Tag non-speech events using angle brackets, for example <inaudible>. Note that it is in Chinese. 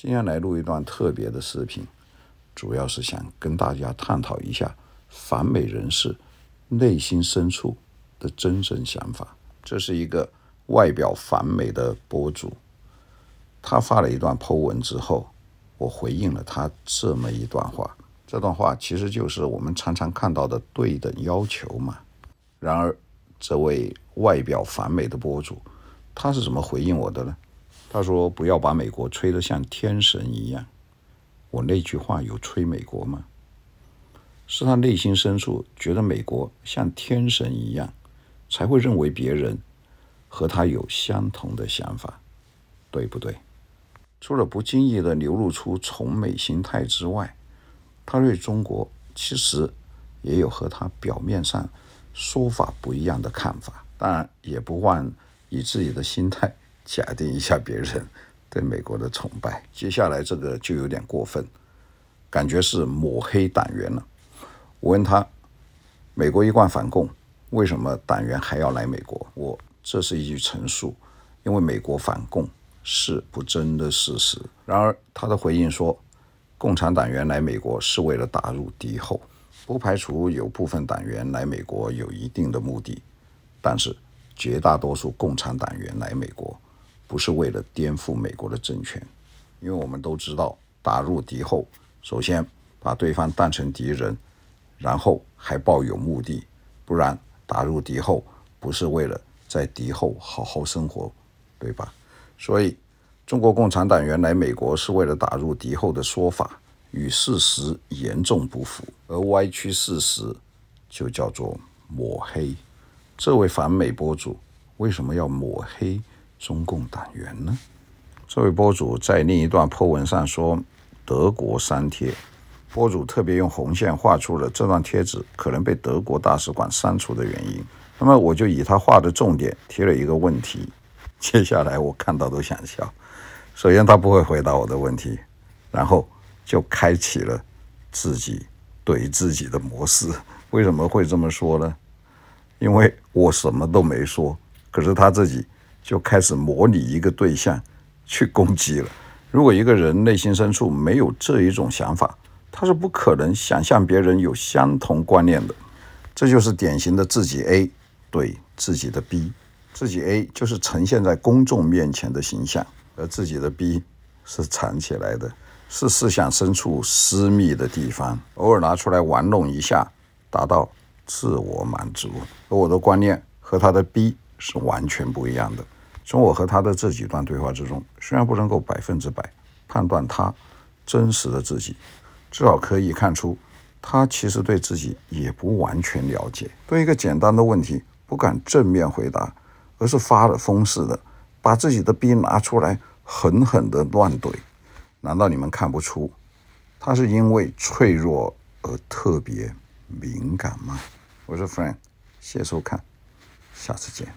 今天来录一段特别的视频，主要是想跟大家探讨一下反美人士内心深处的真正想法。这是一个外表反美的博主，他发了一段 Po 文之后，我回应了他这么一段话。这段话其实就是我们常常看到的对等要求嘛。然而，这位外表反美的博主，他是怎么回应我的呢？他说：“不要把美国吹得像天神一样。”我那句话有吹美国吗？是他内心深处觉得美国像天神一样，才会认为别人和他有相同的想法，对不对？除了不经意的流露出崇美心态之外，他对中国其实也有和他表面上说法不一样的看法。当然，也不忘以自己的心态。假定一下别人 <laughs> 对美国的崇拜，接下来这个就有点过分，感觉是抹黑党员了。我问他，美国一贯反共，为什么党员还要来美国？我这是一句陈述，因为美国反共是不争的事实。然而他的回应说，共产党员来美国是为了打入敌后，不排除有部分党员来美国有一定的目的，但是绝大多数共产党员来美国。不是为了颠覆美国的政权，因为我们都知道，打入敌后，首先把对方当成敌人，然后还抱有目的，不然打入敌后不是为了在敌后好好生活，对吧？所以，中国共产党原来美国是为了打入敌后的说法与事实严重不符，而歪曲事实就叫做抹黑。这位反美博主为什么要抹黑？中共党员呢？这位博主在另一段 po 文上说：“德国删帖。”博主特别用红线画出了这段帖子可能被德国大使馆删除的原因。那么我就以他画的重点提了一个问题。接下来我看到都想笑。首先他不会回答我的问题，<laughs> 然后就开启了自己怼自己的模式。为什么会这么说呢？因为我什么都没说，可是他自己。就开始模拟一个对象去攻击了。如果一个人内心深处没有这一种想法，他是不可能想象别人有相同观念的。这就是典型的自己 A 对自己的 B。自己 A 就是呈现在公众面前的形象，而自己的 B 是藏起来的，是思想深处私密的地方，偶尔拿出来玩弄一下，达到自我满足。而我的观念和他的 B 是完全不一样的。从我和他的这几段对话之中，虽然不能够百分之百判断他真实的自己，至少可以看出，他其实对自己也不完全了解。对一个简单的问题不敢正面回答，而是发了疯似的把自己的逼拿出来狠狠的乱怼。难道你们看不出，他是因为脆弱而特别敏感吗？我是 Frank，谢收看，下次见。